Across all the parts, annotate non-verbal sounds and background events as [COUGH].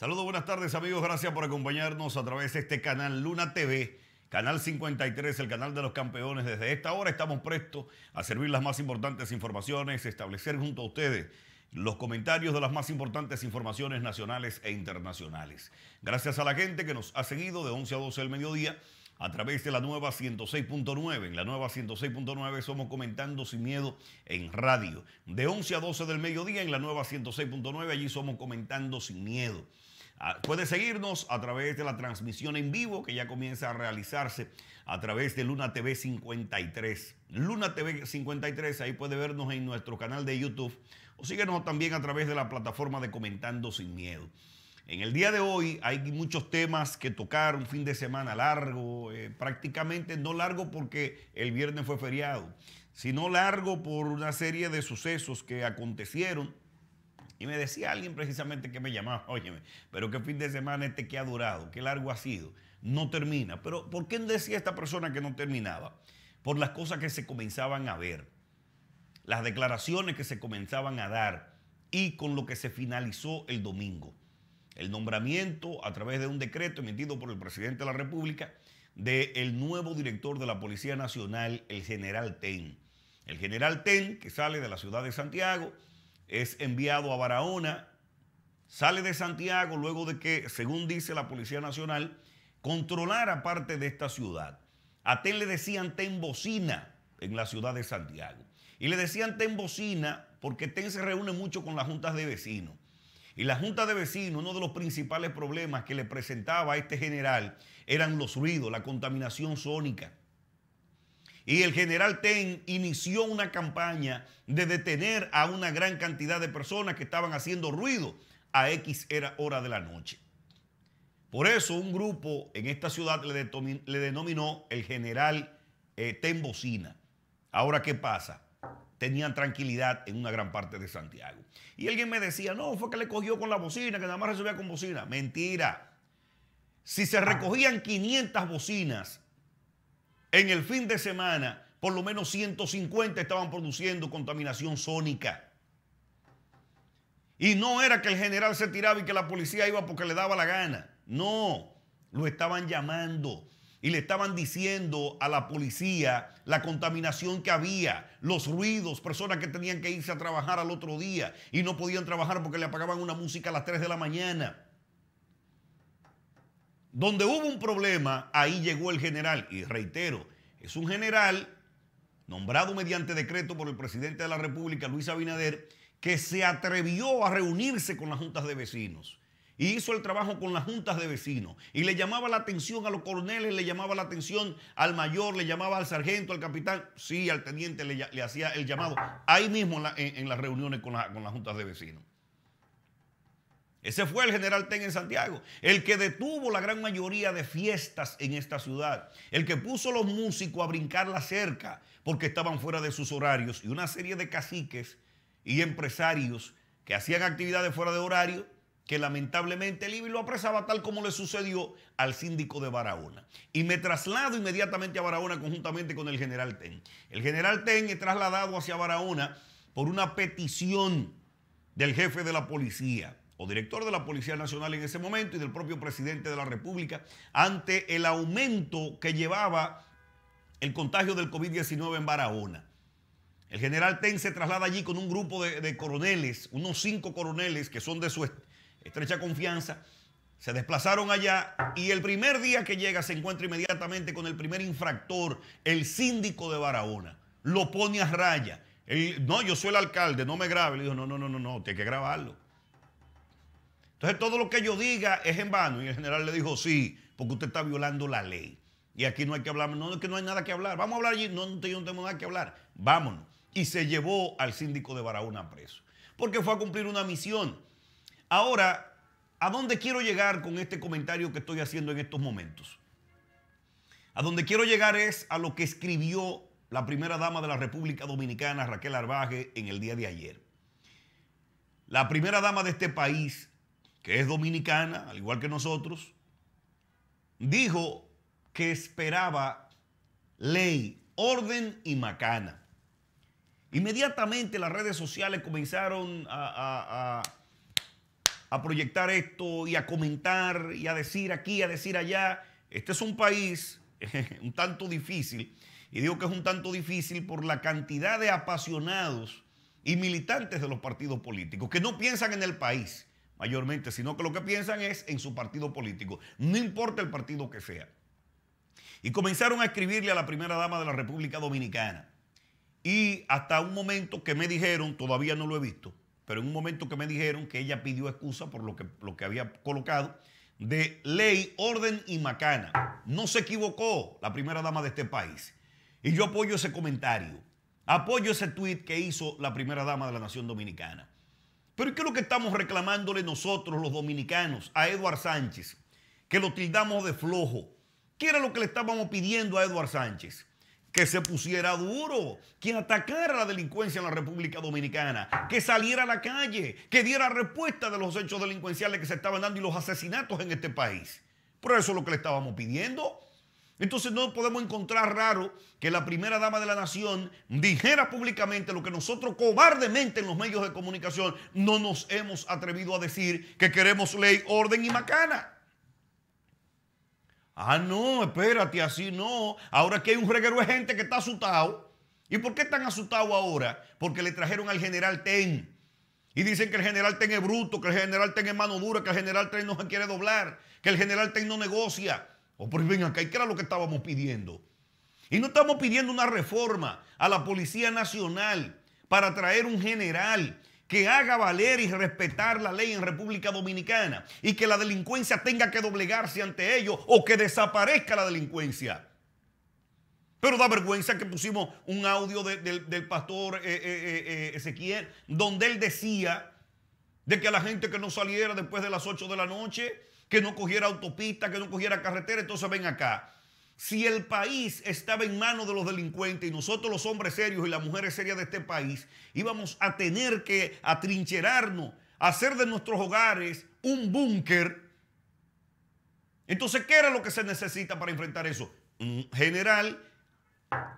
Saludos, buenas tardes amigos, gracias por acompañarnos a través de este canal Luna TV, canal 53, el canal de los campeones. Desde esta hora estamos prestos a servir las más importantes informaciones, establecer junto a ustedes los comentarios de las más importantes informaciones nacionales e internacionales. Gracias a la gente que nos ha seguido de 11 a 12 del mediodía a través de la nueva 106.9. En la nueva 106.9 somos comentando sin miedo en radio. De 11 a 12 del mediodía en la nueva 106.9 allí somos comentando sin miedo. Ah, puede seguirnos a través de la transmisión en vivo que ya comienza a realizarse a través de Luna TV 53. Luna TV 53, ahí puede vernos en nuestro canal de YouTube o síguenos también a través de la plataforma de Comentando Sin Miedo. En el día de hoy hay muchos temas que tocar, un fin de semana largo, eh, prácticamente no largo porque el viernes fue feriado, sino largo por una serie de sucesos que acontecieron y me decía alguien precisamente que me llamaba, óyeme, pero qué fin de semana este que ha durado, qué largo ha sido, no termina. Pero ¿por qué decía esta persona que no terminaba? Por las cosas que se comenzaban a ver, las declaraciones que se comenzaban a dar y con lo que se finalizó el domingo. El nombramiento a través de un decreto emitido por el presidente de la República del el nuevo director de la Policía Nacional, el general Ten. El general Ten, que sale de la ciudad de Santiago, es enviado a Barahona, sale de Santiago luego de que, según dice la Policía Nacional, controlara parte de esta ciudad. A Ten le decían Ten Bocina en la ciudad de Santiago. Y le decían Ten Bocina porque Ten se reúne mucho con las juntas de vecinos. Y la junta de vecinos, uno de los principales problemas que le presentaba a este general eran los ruidos, la contaminación sónica y el general Ten inició una campaña de detener a una gran cantidad de personas que estaban haciendo ruido a X era hora de la noche. Por eso un grupo en esta ciudad le, denominó el general eh, Ten Bocina. Ahora, ¿qué pasa? Tenían tranquilidad en una gran parte de Santiago. Y alguien me decía, no, fue que le cogió con la bocina, que nada más recibía con bocina. Mentira. Si se ah. recogían 500 bocinas en el fin de semana, por lo menos 150 estaban produciendo contaminación sónica. Y no era que el general se tiraba y que la policía iba porque le daba la gana. No, lo estaban llamando y le estaban diciendo a la policía la contaminación que había, los ruidos, personas que tenían que irse a trabajar al otro día y no podían trabajar porque le apagaban una música a las 3 de la mañana. Donde hubo un problema, ahí llegó el general. Y reitero, es un general nombrado mediante decreto por el presidente de la República, Luis Abinader, que se atrevió a reunirse con las juntas de vecinos. Y hizo el trabajo con las juntas de vecinos. Y le llamaba la atención a los coroneles, le llamaba la atención al mayor, le llamaba al sargento, al capitán. Sí, al teniente le, hacía el llamado. Ahí mismo en, las reuniones con las juntas de vecinos. Ese fue el general Ten en Santiago, el que detuvo la gran mayoría de fiestas en esta ciudad, el que puso los músicos a brincar la cerca porque estaban fuera de sus horarios y una serie de caciques y empresarios que hacían actividades fuera de horario que lamentablemente el IBI lo apresaba tal como le sucedió al síndico de Barahona. Y me traslado inmediatamente a Barahona conjuntamente con el general Ten. El general Ten es trasladado hacia Barahona por una petición del jefe de la policía o director de la Policía Nacional en ese momento y del propio presidente de la República ante el aumento que llevaba el contagio del COVID-19 en Barahona. El general Ten se traslada allí con un grupo de, coroneles, unos cinco coroneles que son de su estrecha confianza, se desplazaron allá y el primer día que llega se encuentra inmediatamente con el primer infractor, el síndico de Barahona. Lo pone a raya. no, yo soy el alcalde, no me grabe. Le dijo, no, no, no, no, no, tiene que grabarlo. Entonces todo lo que yo diga es en vano. Y el general le dijo, sí, porque usted está violando la ley. Y aquí no hay que hablar, no es que no hay nada que hablar. Vamos a hablar allí, no, no, no tengo nada que hablar. Vámonos. Y se llevó al síndico de Barahona preso, porque fue a cumplir una misión. Ahora, ¿a dónde quiero llegar con este comentario que estoy haciendo en estos momentos? A donde quiero llegar es a lo que escribió la primera dama de la República Dominicana, Raquel Arbaje, en el día de ayer. La primera dama de este país que es dominicana, al igual que nosotros, dijo que esperaba ley, orden y macana. Inmediatamente las redes sociales comenzaron a, proyectar esto y a comentar y a decir aquí, a decir allá. Este es un país [LAUGHS] un tanto difícil, y digo que es un tanto difícil por la cantidad de apasionados y militantes de los partidos políticos que no piensan en el país mayormente, sino que lo que piensan es en su partido político, no importa el partido que sea. Y comenzaron a escribirle a la primera dama de la República Dominicana. Y hasta un momento que me dijeron, todavía no lo he visto, pero en un momento que me dijeron que ella pidió excusa por lo que, lo que había colocado, de ley, orden y macana. No se equivocó la primera dama de este país. Y yo apoyo ese comentario, apoyo ese tweet que hizo la primera dama de la Nación Dominicana. Pero ¿qué es lo que estamos reclamándole nosotros los dominicanos a Eduard Sánchez? Que lo tildamos de flojo. ¿Qué era lo que le estábamos pidiendo a Eduard Sánchez? Que se pusiera duro, que atacara la delincuencia en la República Dominicana, que saliera a la calle, que diera respuesta de los hechos delincuenciales que se estaban dando y los asesinatos en este país. Por eso es lo que le estábamos pidiendo. Entonces no podemos encontrar raro que la primera dama de la nación dijera públicamente lo que nosotros cobardemente en los medios de comunicación no nos hemos atrevido a decir que queremos ley, orden y macana. Ah, no, espérate, así no. Ahora que hay un reguero de gente que está asustado. ¿Y por qué están asustados ahora? Porque le trajeron al general Ten. Y dicen que el general Ten es bruto, que el general Ten es mano dura, que el general Ten no se quiere doblar, que el general Ten no negocia. Oh, o pues ven acá, qué era lo que estábamos pidiendo? Y no estamos pidiendo una reforma a la Policía Nacional para traer un general que haga valer y respetar la ley en República Dominicana y que la delincuencia tenga que doblegarse ante ellos o que desaparezca la delincuencia. Pero da vergüenza que pusimos un audio del pastor eh, eh, eh, Ezequiel, donde él decía de que a la gente que no saliera después de las 8 de la noche que no cogiera autopista, que no cogiera carretera. Entonces ven acá. Si el país estaba en manos de los delincuentes y nosotros los hombres serios y las mujeres serias de este país íbamos a tener que atrincherarnos, hacer de nuestros hogares un búnker, entonces ¿qué era lo que se necesita para enfrentar eso? Un general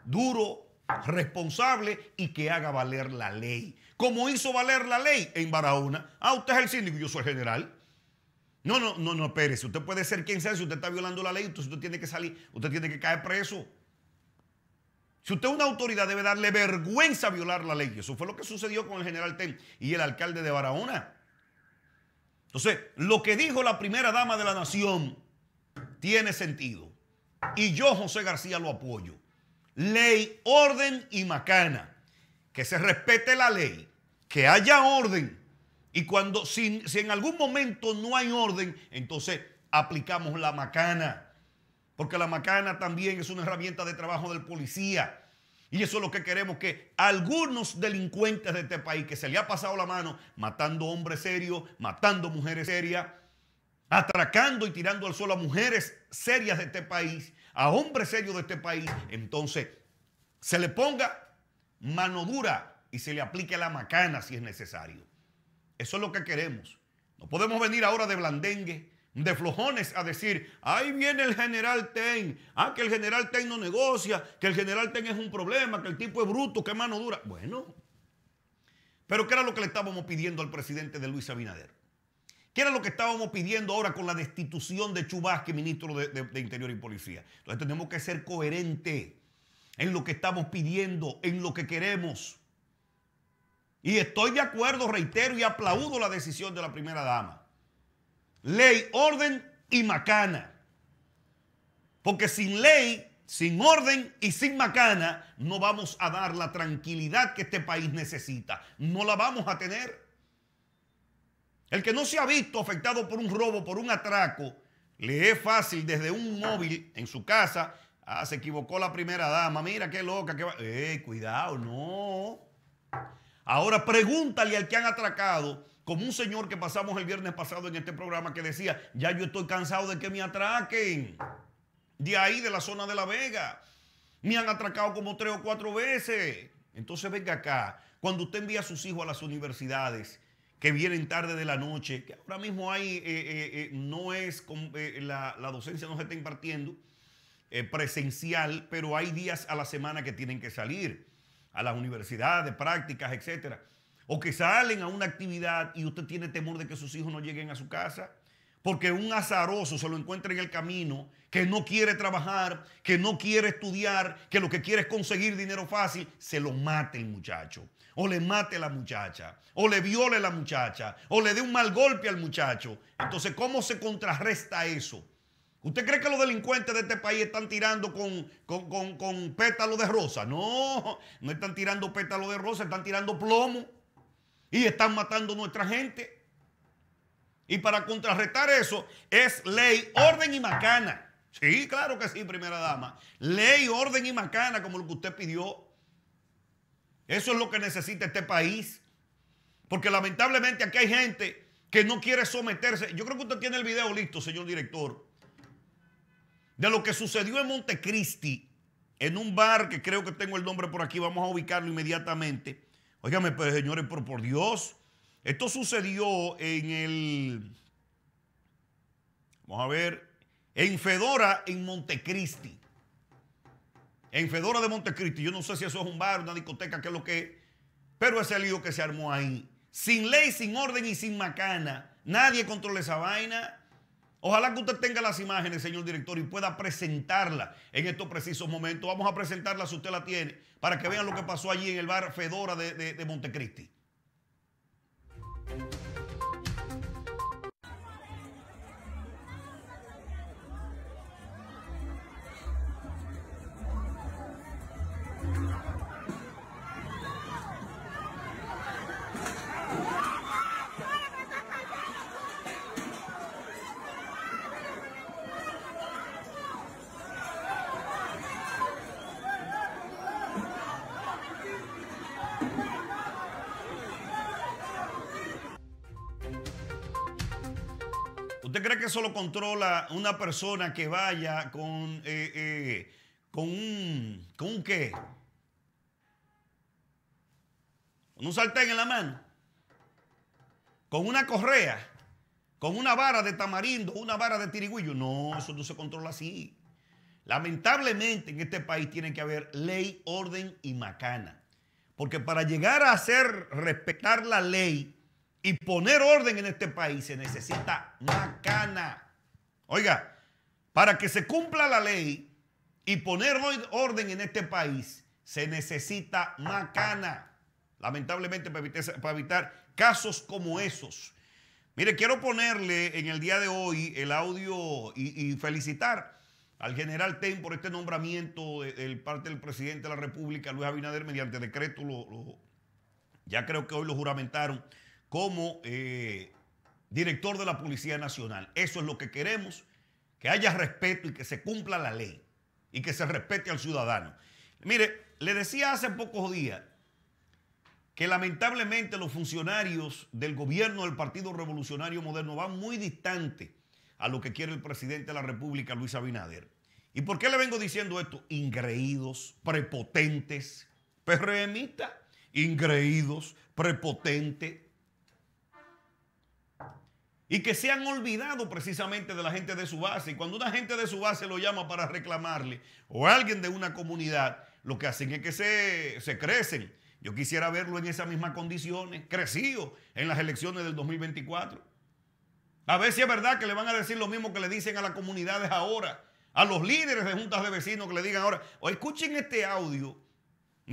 duro, responsable y que haga valer la ley. Como hizo valer la ley en Barahona. Ah, usted es el síndico, yo soy general. No, no, no, no, espérese. Usted puede ser quien sea si usted está violando la ley, usted, usted tiene que salir, usted tiene que caer preso. Si usted es una autoridad, debe darle vergüenza violar la ley. Eso fue lo que sucedió con el general Tem y el alcalde de Barahona. Entonces, lo que dijo la primera dama de la nación tiene sentido. Y yo, José García, lo apoyo. Ley, orden y macana. Que se respete la ley, que haya orden y cuando, si, en algún momento no hay orden, entonces aplicamos la macana. Porque la macana también es una herramienta de trabajo del policía. Y eso es lo que queremos que algunos delincuentes de este país que se le ha pasado la mano matando hombres serios, matando mujeres serias, atracando y tirando al suelo a mujeres serias de este país, a hombres serios de este país, entonces se le ponga mano dura y se le aplique la macana si es necesario. Eso es lo que queremos. No podemos venir ahora de blandengue, de flojones a decir, ahí viene el general Ten, ah, que el general Ten no negocia, que el general Ten es un problema, que el tipo es bruto, que mano dura. Bueno, pero ¿qué era lo que le estábamos pidiendo al presidente de Luis Abinader? ¿Qué era lo que estábamos pidiendo ahora con la destitución de Chubasque, ministro de, de Interior y Policía? Entonces tenemos que ser coherentes en lo que estamos pidiendo, en lo que queremos. Y estoy de acuerdo, reitero y aplaudo la decisión de la primera dama. Ley, orden y macana. Porque sin ley, sin orden y sin macana no vamos a dar la tranquilidad que este país necesita. No la vamos a tener. El que no se ha visto afectado por un robo, por un atraco, le es fácil desde un móvil en su casa. Ah, se equivocó la primera dama. Mira qué loca, qué va. Eh, cuidado! No. Ahora pregúntale al que han atracado, como un señor que pasamos el viernes pasado en este programa que decía, ya yo estoy cansado de que me atraquen. De ahí, de la zona de La Vega. Me han atracado como tres o cuatro veces. Entonces venga acá, cuando usted envía a sus hijos a las universidades, que vienen tarde de la noche, que ahora mismo hay, eh, eh, eh, no es, la, la, docencia no se está impartiendo presencial, pero hay días a la semana que tienen que salir a las universidades, prácticas, etc. O que salen a una actividad y usted tiene temor de que sus hijos no lleguen a su casa. Porque un azaroso se lo encuentra en el camino, que no quiere trabajar, que no quiere estudiar, que lo que quiere es conseguir dinero fácil, se lo mate el muchacho. O le mate la muchacha, o le viole la muchacha, o le dé un mal golpe al muchacho. Entonces, ¿cómo se contrarresta eso? ¿Usted cree que los delincuentes de este país están tirando con, con, pétalos de rosa? No, no están tirando pétalos de rosa, están tirando plomo y están matando a nuestra gente. Y para contrarrestar eso es ley, orden y macana. Sí, claro que sí, primera dama. Ley, orden y macana, como lo que usted pidió. Eso es lo que necesita este país. Porque lamentablemente aquí hay gente que no quiere someterse. Yo creo que usted tiene el video listo, señor director de lo que sucedió en Montecristi, en un bar que creo que tengo el nombre por aquí, vamos a ubicarlo inmediatamente. Óigame, pero pues, señores, pero por Dios, esto sucedió en el, vamos a ver, en Fedora, en Montecristi. En Fedora de Montecristi, yo no sé si eso es un bar, una discoteca, qué es lo que es, pero ese lío que se armó ahí, sin ley, sin orden y sin macana, nadie controla esa vaina. Ojalá que usted tenga las imágenes, señor director, y pueda presentarla en estos precisos momentos. Vamos a presentarlas si usted la tiene, para que vean lo que pasó allí en el bar Fedora de, de Montecristi. cree que eso lo controla una persona que vaya con, eh, eh, con un, con qué? un en la mano. Con una correa. Con una vara de tamarindo, una vara de tirigüillo. No, eso no se controla así. Lamentablemente en este país tiene que haber ley, orden y macana. Porque para llegar a hacer respetar la ley, y poner orden en este país se necesita macana. Oiga, para que se cumpla la ley y poner orden en este país se necesita macana. Lamentablemente para evitar, casos como esos. Mire, quiero ponerle en el día de hoy el audio y, felicitar al general Ten por este nombramiento de, parte del presidente de la República, Luis Abinader, mediante decreto, ya creo que hoy lo juramentaron como eh, director de la Policía Nacional. Eso es lo que queremos, que haya respeto y que se cumpla la ley y que se respete al ciudadano. Mire, le decía hace pocos días que lamentablemente los funcionarios del gobierno del Partido Revolucionario Moderno van muy distante a lo que quiere el presidente de la República, Luis Abinader. ¿Y por qué le vengo diciendo esto? Ingreídos, prepotentes, PRMistas, ingreídos, prepotentes, y que se han olvidado precisamente de la gente de su base. Y cuando una gente de su base lo llama para reclamarle o alguien de una comunidad, lo que hacen es que se, crecen. Yo quisiera verlo en esas mismas condiciones, crecido en las elecciones del 2024. A ver si es verdad que le van a decir lo mismo que le dicen a las comunidades ahora, a los líderes de juntas de vecinos que le digan ahora, o escuchen este audio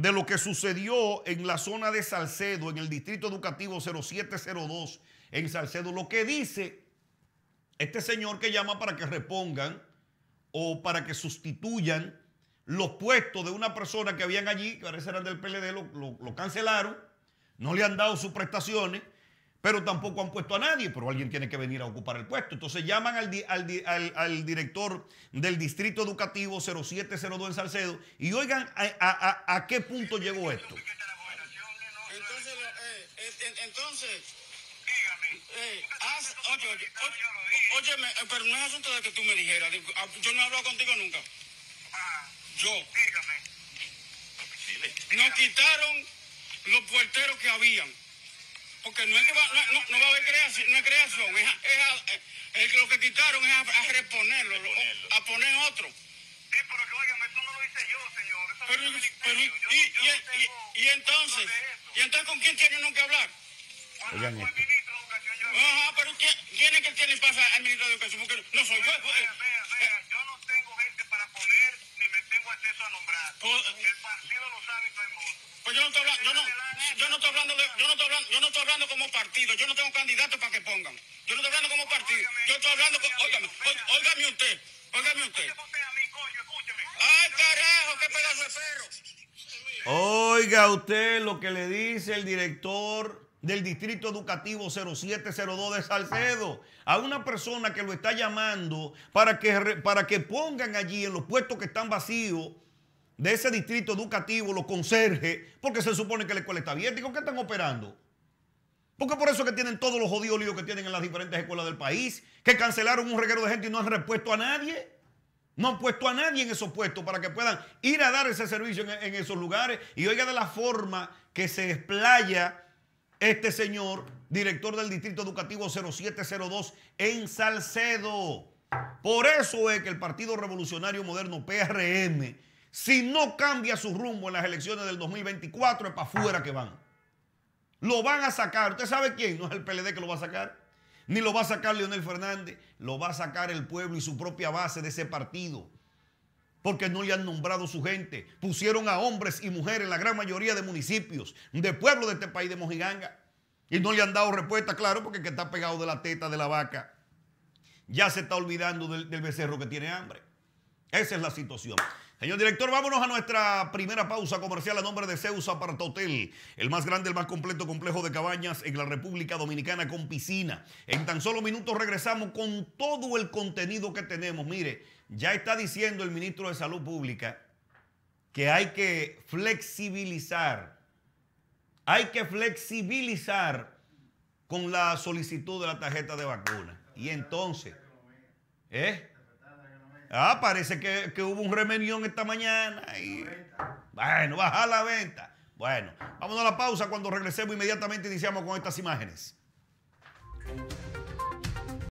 de lo que sucedió en la zona de Salcedo, en el Distrito Educativo 0702, en Salcedo, lo que dice este señor que llama para que repongan o para que sustituyan los puestos de una persona que habían allí, que parece eran del PLD, lo, lo, lo cancelaron, no le han dado sus prestaciones pero tampoco han puesto a nadie, pero alguien tiene que venir a ocupar el puesto. Entonces llaman al, al, director del Distrito Educativo 0702 en Salcedo y oigan a, a, qué punto llegó esto. Entonces, eh, eh oye, oye, oye, eh, pero no es asunto de que tú me dijeras, ah, yo no he hablado contigo nunca. Ah, yo. Nos quitaron los puerteros que habían. Porque no es que va, no, no va a haber creación, no es creación, es, eh, es lo que quitaron es a, reponerlo, a poner otro. Sí, pero que óigame, eso no lo hice yo, señor. pero, y, y, entonces, ¿y entonces con quién tiene uno que hablar? con el eh. ministro de Educación. Yo... Ajá, pero ¿quién, ¿quién es que tiene que pasar al ministro de Educación? Porque no soy yo. estoy hablando como partido, yo no tengo candidato para que pongan. Yo no estoy hablando como partido, yo estoy hablando como... Óigame, óigame usted, óigame usted. ¡Ay, carajo, qué pedazo de perro! Oiga usted lo que le dice el director del Distrito Educativo 0702 de Salcedo, a una persona que lo está llamando para que, para que pongan allí en los puestos que están vacíos de ese distrito educativo los conserjes, porque se supone que la escuela está abierta. ¿Y con qué están operando? Porque por eso que tienen todos los jodidos líos que tienen en las diferentes escuelas del país, que cancelaron un reguero de gente y no han repuesto a nadie. No han puesto a nadie en esos puestos para que puedan ir a dar ese servicio en, en esos lugares. Y oiga de la forma que se explaya este señor, director del Distrito Educativo 0702 en Salcedo. Por eso es que el Partido Revolucionario Moderno PRM, si no cambia su rumbo en las elecciones del 2024, es para afuera que van. Lo van a sacar. ¿Usted sabe quién? No es el PLD que lo va a sacar. Ni lo va a sacar Leonel Fernández. Lo va a sacar el pueblo y su propia base de ese partido. Porque no le han nombrado su gente. Pusieron a hombres y mujeres en la gran mayoría de municipios, de pueblos de este país de Mojiganga. Y no le han dado respuesta, claro, porque está pegado de la teta de la vaca ya se está olvidando del becerro que tiene hambre. Esa es la situación. Señor director, vámonos a nuestra primera pausa comercial a nombre de Zeus Apart Hotel, el más grande, el más completo complejo de cabañas en la República Dominicana con piscina. En tan solo minutos regresamos con todo el contenido que tenemos. Mire, ya está diciendo el ministro de Salud Pública que hay que flexibilizar, hay que flexibilizar con la solicitud de la tarjeta de vacuna. Y entonces, ¿eh? Ah, parece que, hubo un remenión esta mañana. Bueno, baja la venta. Bueno, vamos a la pausa. Cuando regresemos inmediatamente iniciamos con estas imágenes.